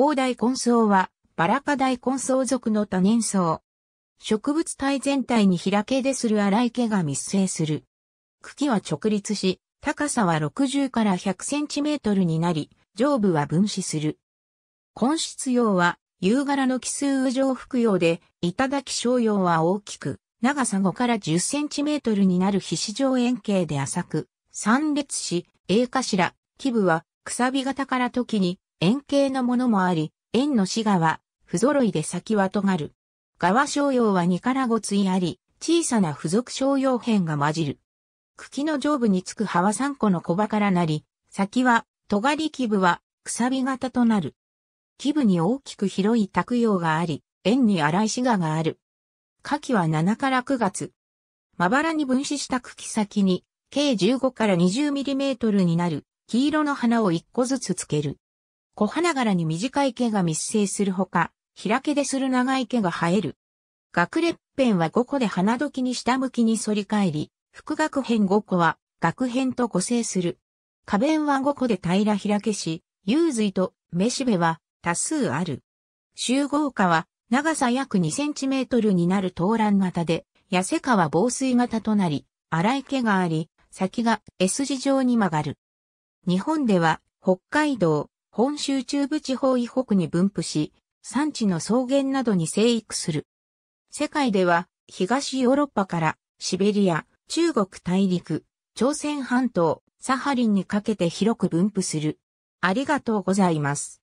大大根草は、バラ科大根草属の多年草。植物体全体に開けでする荒い毛が密生する。茎は直立し、高さは60から100センチメートルになり、上部は分子する。根質用は、夕柄の奇数上服用で、頂き小用は大きく、長さ5から10センチメートルになる皮脂状円形で浅く、三列し、A 頭、基部は、くさび型から時に、円形のものもあり、円の死がは、不揃いで先は尖る。側商用は2から5いあり、小さな付属商用片が混じる。茎の上部につく葉は3個の小葉からなり、先は、尖り基部は、くさび型となる。基部に大きく広い卓葉があり、円に荒いシガがある。夏季は7から9月。まばらに分子した茎先に、計15から2 0トルになる、黄色の花を1個ずつつける。小花柄に短い毛が密生するほか、開けでする長い毛が生える。学列編は5個で花時に下向きに反り返り、副学編5個は学編と個性する。花弁は5個で平ら開けし、幽髄と雌しべは多数ある。集合花は長さ約2センチメートルになる東蘭型で、痩せ花は防水型となり、荒い毛があり、先が S 字状に曲がる。日本では北海道、本州中部地方以北に分布し、産地の草原などに生育する。世界では、東ヨーロッパから、シベリア、中国大陸、朝鮮半島、サハリンにかけて広く分布する。ありがとうございます。